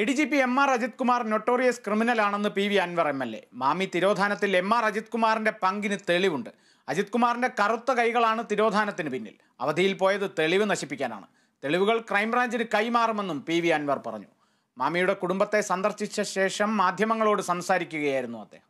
A D G P M R Ajith Kumar notorious criminal ആണെന്ന് P V Anvar M L A Mami തിരോധാനത്തിൽ M R Ajith കുമാറിന്റെ പങ്കിന് തെളിവുണ്ട് അജിത് കുമാറിന്റെ കറുത്ത കൈകളാണ് തിരോധാനത്തിന് പിന്നിൽ അവധിയിൽ പോയത് തെളിവ് നശിപ്പിക്കാനാണ് തെളിവുകൾ ക്രൈംബ്രാഞ്ചിന് കൈമാറുമെന്നും പി വി അൻവർ പറഞ്ഞു മാമിയുടെ കുടുംബത്തെ സന്ദർശിച്ച ശേഷം മാധ്യമങ്ങളോട് സംസാരിക്കുകയായിരുന്നു അദ്ദേഹം